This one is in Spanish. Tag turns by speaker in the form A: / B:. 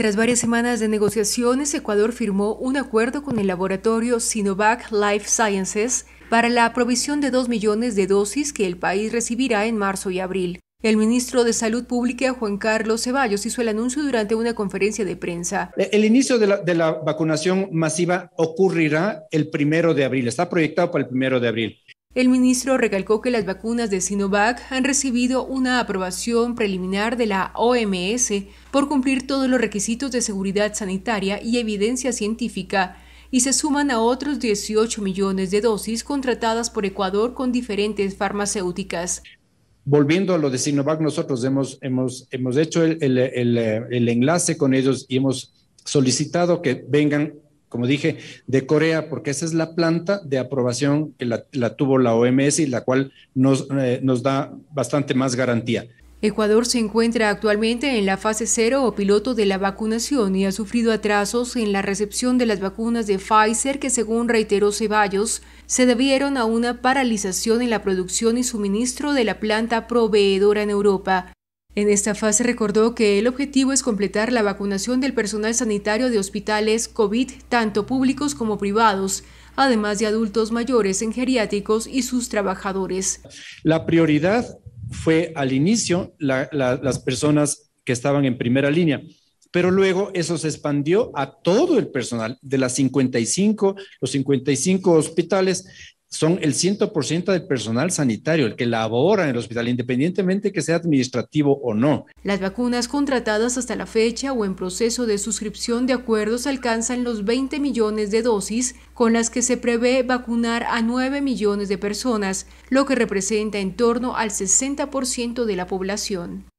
A: Tras varias semanas de negociaciones, Ecuador firmó un acuerdo con el laboratorio Sinovac Life Sciences para la provisión de dos millones de dosis que el país recibirá en marzo y abril. El ministro de Salud Pública, Juan Carlos Ceballos, hizo el anuncio durante una conferencia de prensa.
B: E, el inicio de la vacunación masiva ocurrirá el primero de abril, está proyectado para el primero de abril.
A: El ministro recalcó que las vacunas de Sinovac han recibido una aprobación preliminar de la OMS por cumplir todos los requisitos de seguridad sanitaria y evidencia científica y se suman a otros 18 millones de dosis contratadas por Ecuador con diferentes farmacéuticas.
B: Volviendo a lo de Sinovac, nosotros hemos, hecho el, el enlace con ellos y hemos solicitado que vengan como dije, de Corea, porque esa es la planta de aprobación que la, tuvo la OMS y la cual nos, eh, nos da bastante más garantía.
A: Ecuador se encuentra actualmente en la fase cero o piloto de la vacunación y ha sufrido atrasos en la recepción de las vacunas de Pfizer que, según reiteró Ceballos, se debieron a una paralización en la producción y suministro de la planta proveedora en Europa. En esta fase recordó que el objetivo es completar la vacunación del personal sanitario de hospitales COVID, tanto públicos como privados, además de adultos mayores en geriátricos y sus trabajadores.
B: La prioridad fue al inicio las personas que estaban en primera línea, pero luego eso se expandió a todo el personal de las 55, los 55 hospitales son el 100% del personal sanitario, el que labora en el hospital, independientemente que sea administrativo o no.
A: Las vacunas contratadas hasta la fecha o en proceso de suscripción de acuerdos alcanzan los 20 millones de dosis, con las que se prevé vacunar a 9 millones de personas, lo que representa en torno al 60% de la población.